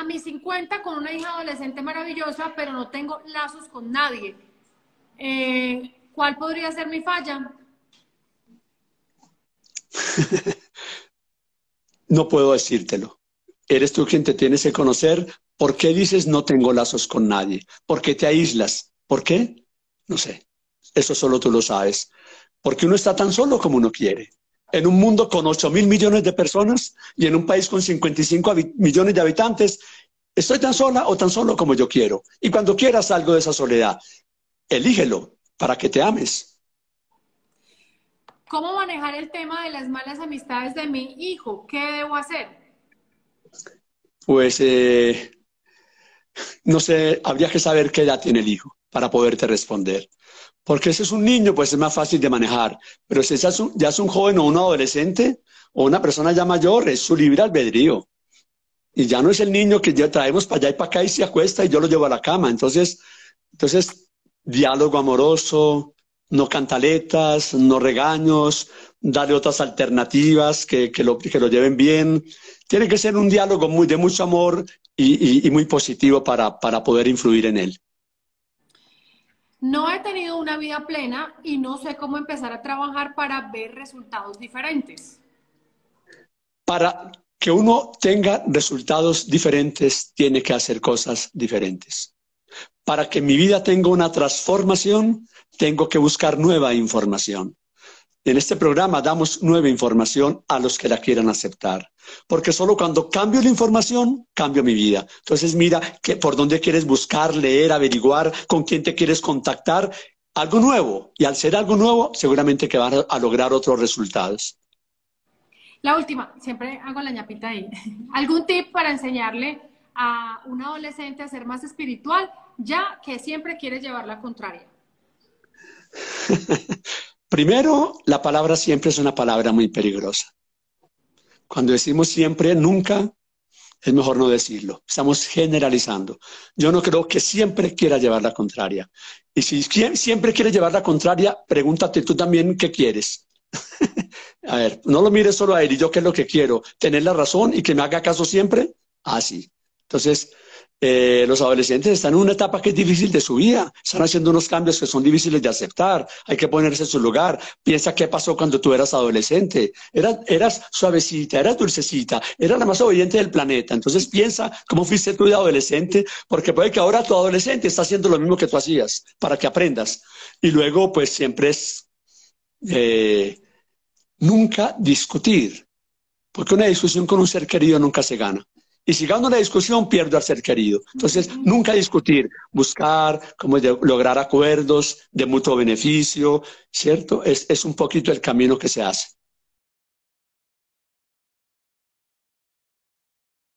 a mis 50 con una hija adolescente maravillosa, pero no tengo lazos con nadie. Eh, ¿Cuál podría ser mi falla? no puedo decírtelo. Eres tú quien te tienes que conocer. ¿Por qué dices no tengo lazos con nadie? ¿Por qué te aíslas? ¿Por qué? No sé. Eso solo tú lo sabes. Porque uno está tan solo como uno quiere en un mundo con 8 mil millones de personas y en un país con 55 millones de habitantes, estoy tan sola o tan solo como yo quiero. Y cuando quieras algo de esa soledad, elígelo para que te ames. ¿Cómo manejar el tema de las malas amistades de mi hijo? ¿Qué debo hacer? Pues eh, no sé, habría que saber qué edad tiene el hijo para poderte responder. Porque si es un niño, pues es más fácil de manejar. Pero si ya es un, ya es un joven o un adolescente o una persona ya mayor, es su libre albedrío. Y ya no es el niño que ya traemos para allá y para acá y se acuesta y yo lo llevo a la cama. Entonces, entonces diálogo amoroso, no cantaletas, no regaños, darle otras alternativas que, lo, lleven bien. Tiene que ser un diálogo muy, de mucho amor y, muy positivo para poder influir en él. No he tenido una vida plena y no sé cómo empezar a trabajar para ver resultados diferentes. Para que uno tenga resultados diferentes, tiene que hacer cosas diferentes. Para que mi vida tenga una transformación, tengo que buscar nueva información. En este programa damos nueva información a los que la quieran aceptar, porque solo cuando cambio la información, cambio mi vida. Entonces mira que por dónde quieres buscar, leer, averiguar, con quién te quieres contactar, algo nuevo. Y al ser algo nuevo, seguramente que vas a lograr otros resultados. La última, siempre hago la ñapita ahí. ¿Algún tip para enseñarle a un adolescente a ser más espiritual, ya que siempre quiere llevar la contraria? Primero, la palabra siempre es una palabra muy peligrosa. Cuando decimos siempre, nunca, es mejor no decirlo. Estamos generalizando. Yo no creo que siempre quiera llevar la contraria. Y si siempre quiere llevar la contraria, pregúntate tú también qué quieres. a ver, no lo mires solo a él y yo qué es lo que quiero. ¿Tener la razón y que me haga caso siempre? Así. Ah, entonces, eh, los adolescentes están en una etapa que es difícil de su vida, están haciendo unos cambios que son difíciles de aceptar, hay que ponerse en su lugar, piensa qué pasó cuando tú eras adolescente, eras, suavecita, eras dulcecita, eras la más obediente del planeta, entonces piensa cómo fuiste tú de adolescente, porque puede que ahora tu adolescente está haciendo lo mismo que tú hacías, para que aprendas. Y luego, pues siempre es eh, nunca discutir, porque una discusión con un ser querido nunca se gana. Y si gano la discusión, pierdo al ser querido. Entonces, nunca discutir, buscar, cómo lograr acuerdos de mutuo beneficio, ¿cierto? es un poquito el camino que se hace.